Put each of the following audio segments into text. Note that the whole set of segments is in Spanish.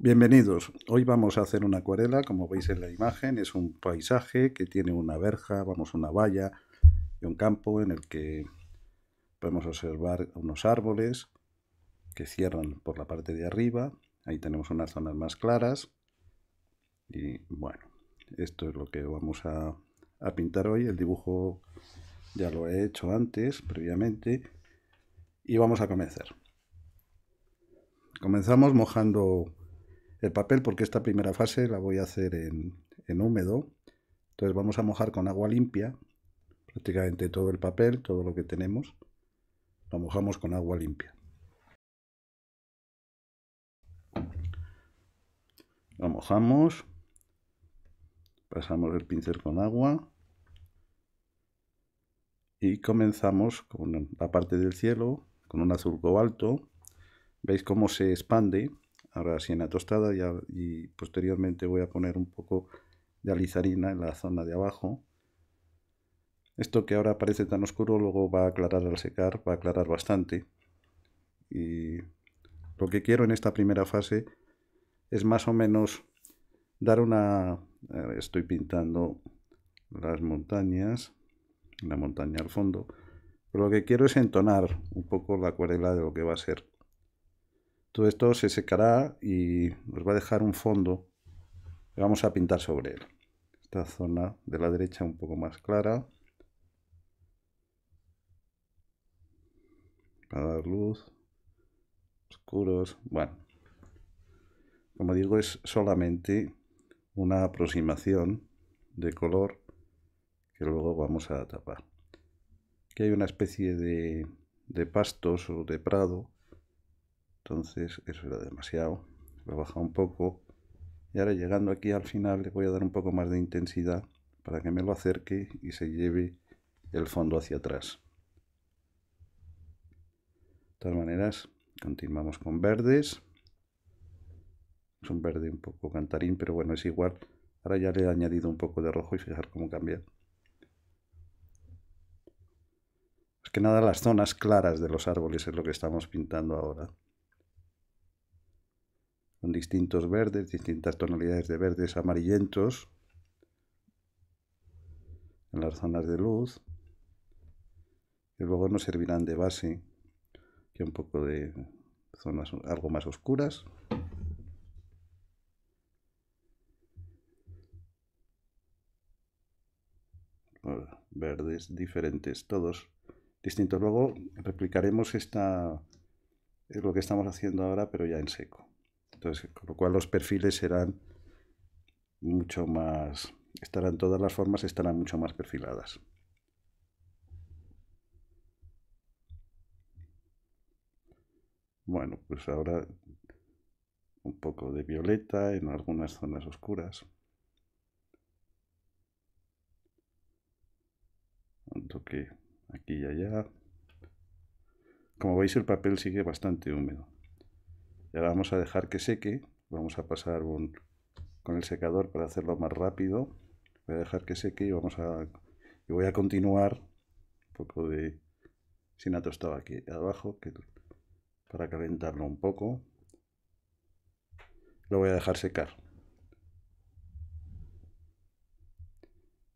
Bienvenidos. Hoy vamos a hacer una acuarela, como veis en la imagen, es un paisaje que tiene una verja, vamos, una valla y un campo en el que podemos observar unos árboles que cierran por la parte de arriba. Ahí tenemos unas zonas más claras. Y bueno, esto es lo que vamos a, pintar hoy. El dibujo ya lo he hecho antes, previamente. Y vamos a comenzar. Comenzamos mojando el papel porque esta primera fase la voy a hacer en, húmedo. Entonces vamos a mojar con agua limpia prácticamente todo el papel, todo lo que tenemos. Lo mojamos con agua limpia. Lo mojamos. Pasamos el pincel con agua. Y comenzamos con la parte del cielo, con un azul cobalto. ¿Veis cómo se expande? ahora sí tostada y, tostada y posteriormente voy a poner un poco de alizarina en la zona de abajo. Esto que ahora parece tan oscuro luego va a aclarar al secar, va a aclarar bastante. Y lo que quiero en esta primera fase es más o menos dar una... Eh, estoy pintando las montañas, la montaña al fondo. Pero lo que quiero es entonar un poco la acuarela de lo que va a ser. Todo esto se secará y nos va a dejar un fondo que vamos a pintar sobre él. Esta zona de la derecha un poco más clara. Para dar luz. Oscuros. Bueno. Como digo, es solamente una aproximación de color que luego vamos a tapar. Aquí hay una especie de, de pastos o de prado entonces, eso era demasiado. Lo he bajado un poco. Y ahora llegando aquí al final le voy a dar un poco más de intensidad para que me lo acerque y se lleve el fondo hacia atrás. De todas maneras, continuamos con verdes. Es un verde un poco cantarín, pero bueno, es igual. Ahora ya le he añadido un poco de rojo y fijar cómo cambia. Es que nada, las zonas claras de los árboles es lo que estamos pintando ahora con distintos verdes, distintas tonalidades de verdes amarillentos en las zonas de luz, que luego nos servirán de base, que un poco de zonas algo más oscuras. verdes diferentes, todos distintos. Luego replicaremos esta, lo que estamos haciendo ahora, pero ya en seco. Entonces, con lo cual los perfiles serán mucho más, estarán todas las formas, estarán mucho más perfiladas. Bueno, pues ahora un poco de violeta en algunas zonas oscuras. Un toque aquí y allá. Como veis el papel sigue bastante húmedo. Y ahora vamos a dejar que seque. Vamos a pasar con el secador para hacerlo más rápido. Voy a dejar que seque y vamos a y voy a continuar un poco de sinato estaba aquí abajo que, para calentarlo un poco. Lo voy a dejar secar.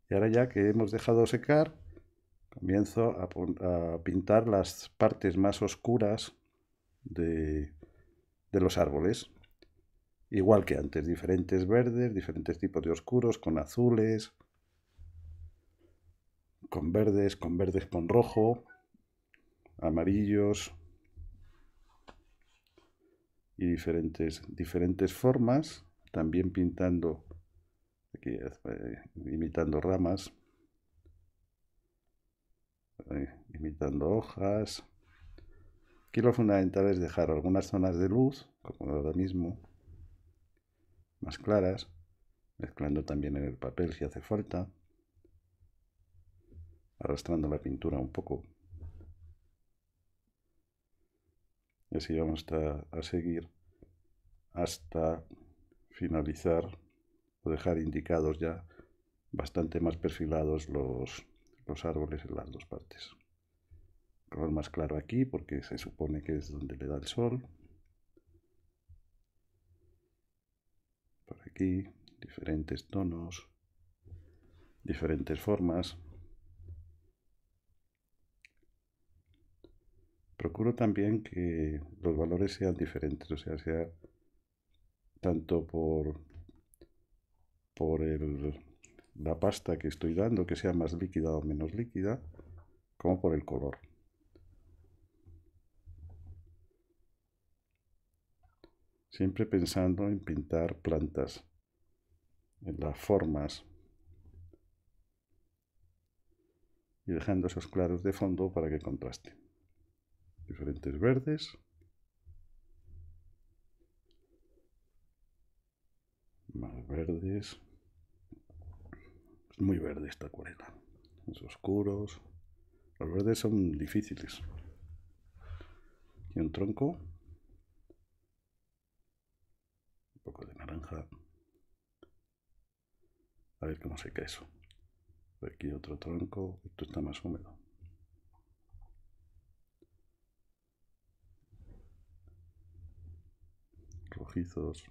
Y ahora ya que hemos dejado secar, comienzo a pintar las partes más oscuras de, de los árboles. Igual que antes, diferentes verdes, diferentes tipos de oscuros, con azules, con verdes, con verdes con rojo, amarillos y diferentes, diferentes formas, también pintando, aquí, eh, imitando ramas, eh, imitando hojas, Aquí lo fundamental es dejar algunas zonas de luz, como ahora mismo, más claras, mezclando también en el papel si hace falta, arrastrando la pintura un poco. Y así vamos a, seguir hasta finalizar o dejar indicados ya bastante más perfilados los árboles en las dos partes color más claro aquí porque se supone que es donde le da el sol. Por aquí, diferentes tonos, diferentes formas. Procuro también que los valores sean diferentes, o sea, sea tanto por, por la pasta que estoy dando, que sea más líquida o menos líquida, como por el color. siempre pensando en pintar plantas, en las formas, y dejando esos claros de fondo para que contraste Diferentes verdes. Más verdes. Es muy verde esta acuarela. Los oscuros. Los verdes son difíciles. Y un tronco A ver cómo seca eso. Aquí otro tronco. Esto está más húmedo. Rojizos.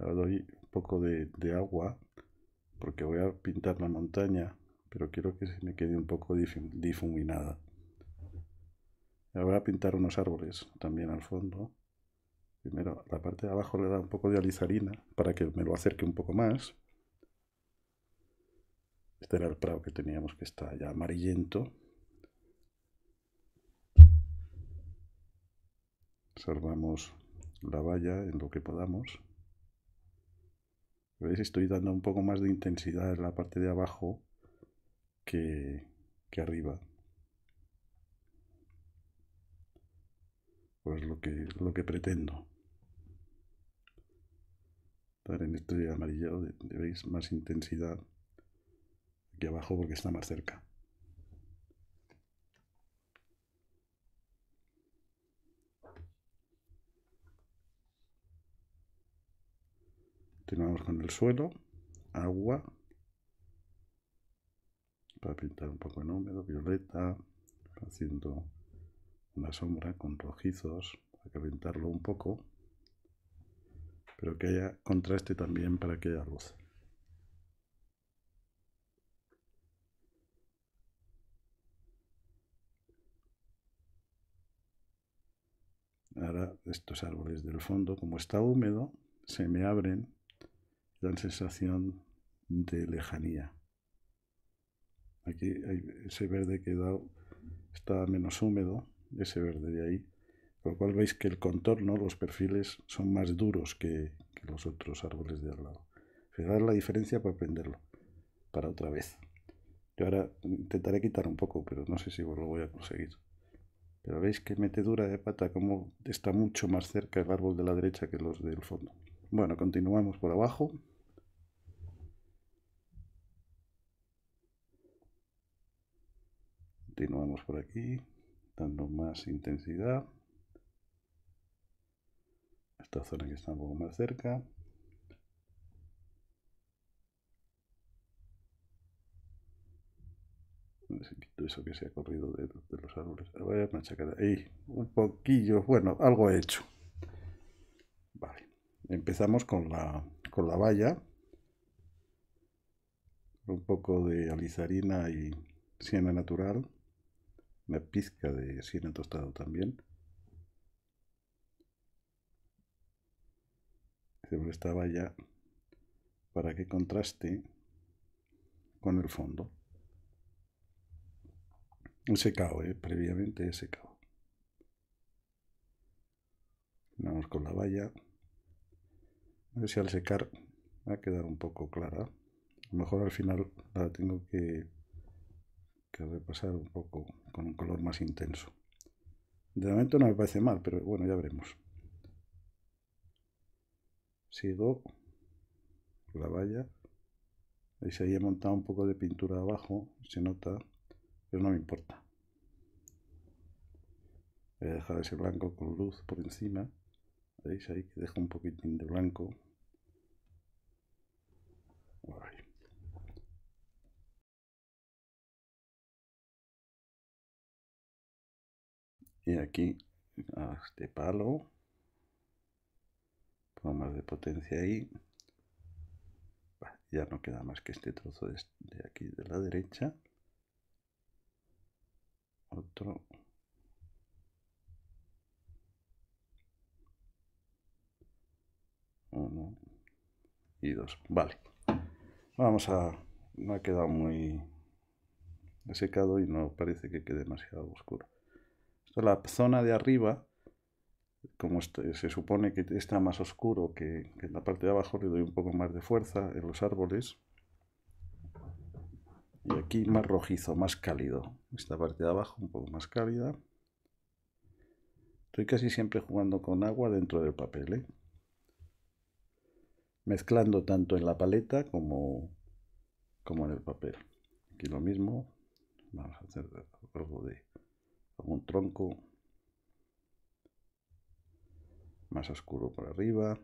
Ahora doy un poco de agua porque voy a pintar la montaña, pero quiero que se me quede un poco difuminada. Ahora pintar unos árboles también al fondo. Primero, la parte de abajo le da un poco de alizarina para que me lo acerque un poco más. Este era el prado que teníamos que está ya amarillento. Salvamos la valla en lo que podamos. ¿Veis? Estoy dando un poco más de intensidad en la parte de abajo que, que arriba. pues lo que, lo que pretendo. estar en este amarillado de, veis más intensidad aquí abajo porque está más cerca. Continuamos con el suelo, agua, para pintar un poco en húmedo, violeta, haciendo una sombra con rojizos que calentarlo un poco, pero que haya contraste también para que haya luz. Ahora estos árboles del fondo, como está húmedo, se me abren dan sensación de lejanía. Aquí ese verde que da, está menos húmedo, ese verde de ahí. Por lo cual veis que el contorno, los perfiles, son más duros que, los otros árboles de al lado. Fijaros la diferencia para aprenderlo, para otra vez. Yo ahora intentaré quitar un poco, pero no sé si lo voy a conseguir. Pero veis que metedura de pata, como está mucho más cerca el árbol de la derecha que los del fondo. Bueno, continuamos por abajo. Continuamos por aquí dando más intensidad. Esta zona que está un poco más cerca. Eso que se ha corrido de, los árboles. Ahí, un poquillo. Bueno, algo hecho. Vale. Empezamos con la, con la valla. Un poco de alizarina y siena natural una pizca de en tostado también. sobre esta valla para que contraste con el fondo. He secado, eh, previamente he secado. Vamos con la valla. A ver si al secar va a quedar un poco clara. A lo mejor al final la tengo que repasar un poco con un color más intenso. De momento no me parece mal, pero bueno, ya veremos. Sigo la valla. Ahí he montado un poco de pintura abajo, se nota, pero no me importa. Voy a dejar ese blanco con luz por encima. ¿Veis ahí que deja un poquitín de blanco y aquí a este palo pongo más de potencia ahí ya no queda más que este trozo de, aquí de la derecha otro uno y dos vale vamos a no ha quedado muy secado y no parece que quede demasiado oscuro la zona de arriba, como este, se supone que está más oscuro que, en la parte de abajo, le doy un poco más de fuerza en los árboles. Y aquí más rojizo, más cálido. Esta parte de abajo un poco más cálida. Estoy casi siempre jugando con agua dentro del papel. ¿eh? Mezclando tanto en la paleta como, como en el papel. Aquí lo mismo. Vamos a hacer algo de... Algún un tronco más oscuro por arriba,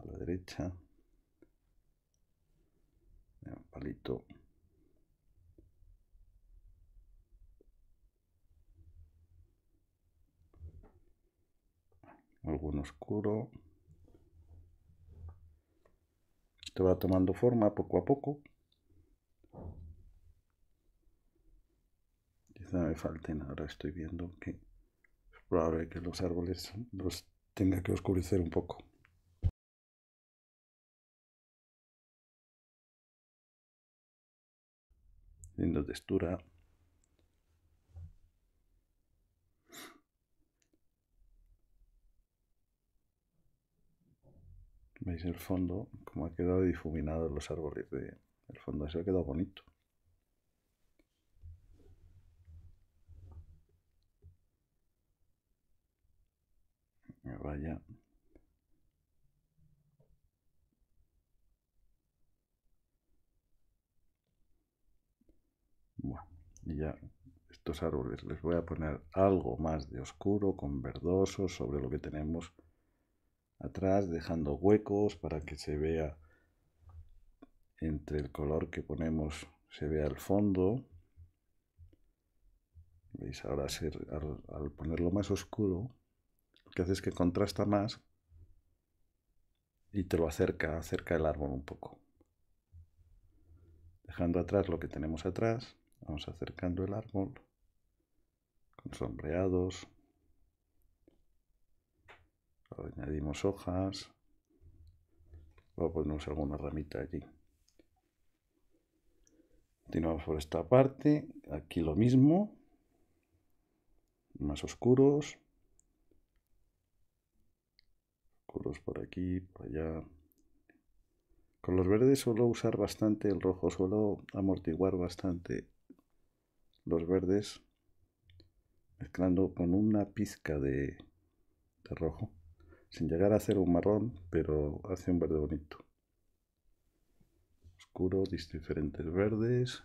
a la derecha, un palito. algún oscuro. Te va tomando forma poco a poco. falten. Ahora estoy viendo que es probable que los árboles los tenga que oscurecer un poco. Viendo textura. Veis el fondo, como ha quedado difuminado los árboles. De, el fondo se ha quedado bonito. Vaya. Bueno, y ya estos árboles les voy a poner algo más de oscuro con verdoso sobre lo que tenemos atrás, dejando huecos para que se vea entre el color que ponemos, se vea el fondo. ¿Veis? Ahora al ponerlo más oscuro, que hace es que contrasta más y te lo acerca, acerca el árbol un poco. Dejando atrás lo que tenemos atrás, vamos acercando el árbol con sombreados. añadimos hojas. Luego ponemos alguna ramita allí. Continuamos por esta parte. Aquí lo mismo. Más oscuros. oscuros por aquí, por allá. Con los verdes suelo usar bastante el rojo, suelo amortiguar bastante los verdes mezclando con una pizca de, de rojo, sin llegar a hacer un marrón, pero hace un verde bonito. Oscuro, diferentes verdes.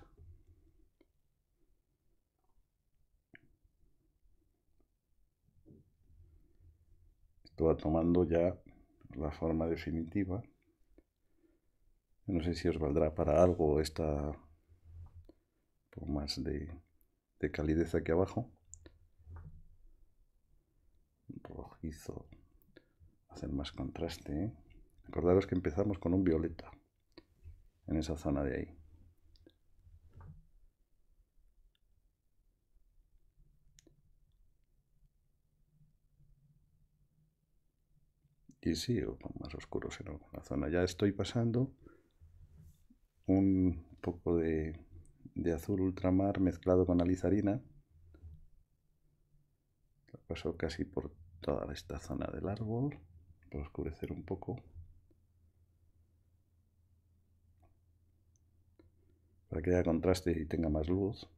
va tomando ya la forma definitiva. No sé si os valdrá para algo esta por más de, calidez aquí abajo. Rojizo. Hacer más contraste. ¿eh? Acordaros que empezamos con un violeta en esa zona de ahí. y sí, o más oscuros en la zona. Ya estoy pasando un poco de, de azul ultramar mezclado con alizarina. Lo paso casi por toda esta zona del árbol, para oscurecer un poco. Para que haya contraste y tenga más luz.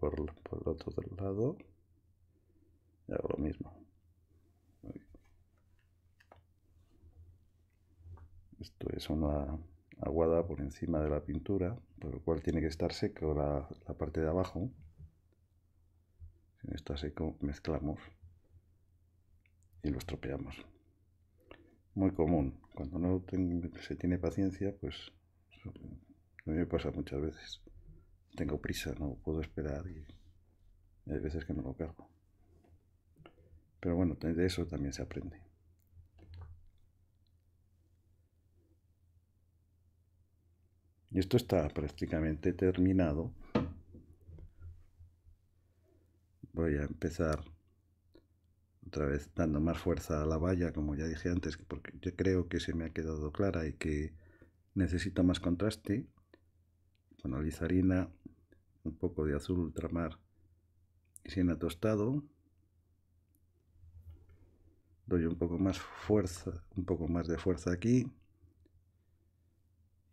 por, el otro lado y hago lo mismo. Esto es una aguada por encima de la pintura, por lo cual tiene que estar seco la, parte de abajo. Si no está seco, mezclamos y lo estropeamos. Muy común. Cuando no se tiene paciencia, pues a mí me pasa muchas veces tengo prisa, no puedo esperar y hay veces que me lo cargo. Pero bueno, de eso también se aprende. Y esto está prácticamente terminado. Voy a empezar otra vez dando más fuerza a la valla, como ya dije antes, porque yo creo que se me ha quedado clara y que necesito más contraste alizarina, un poco de azul ultramar y siena tostado. Doy un poco más fuerza, un poco más de fuerza aquí.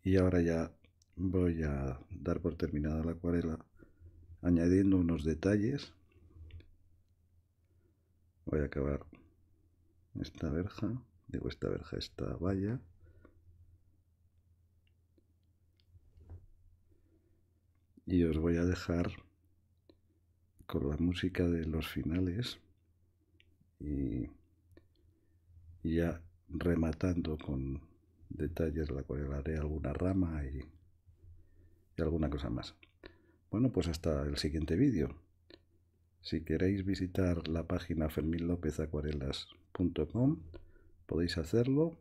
Y ahora ya voy a dar por terminada la acuarela añadiendo unos detalles. Voy a acabar esta verja, digo esta verja, esta valla. y os voy a dejar con la música de los finales y ya rematando con detalles la cual haré alguna rama y, alguna cosa más. Bueno, pues hasta el siguiente vídeo. Si queréis visitar la página fermilopezacuarelas.com podéis hacerlo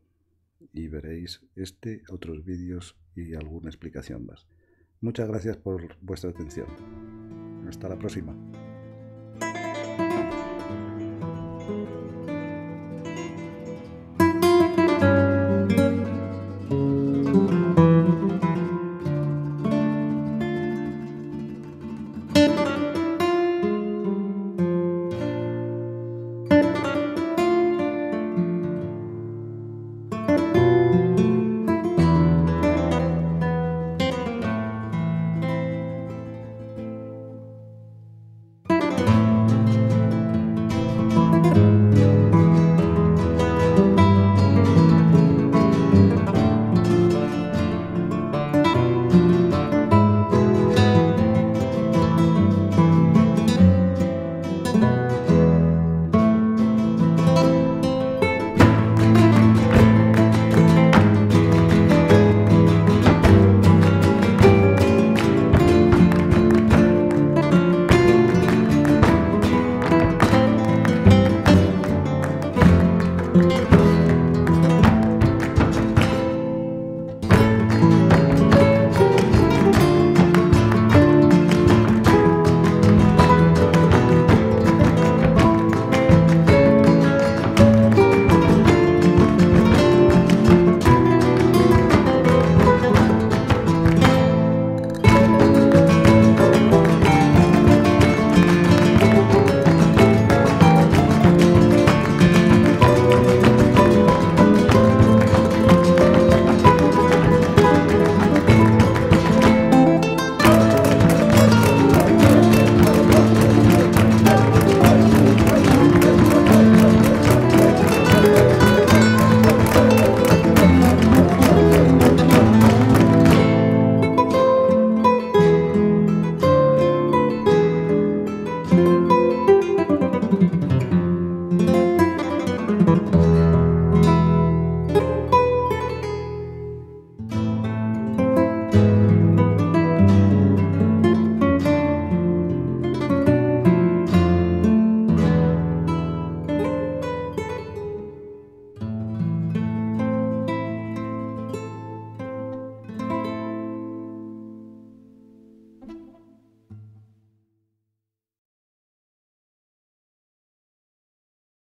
y veréis este, otros vídeos y alguna explicación más. Muchas gracias por vuestra atención. Hasta la próxima.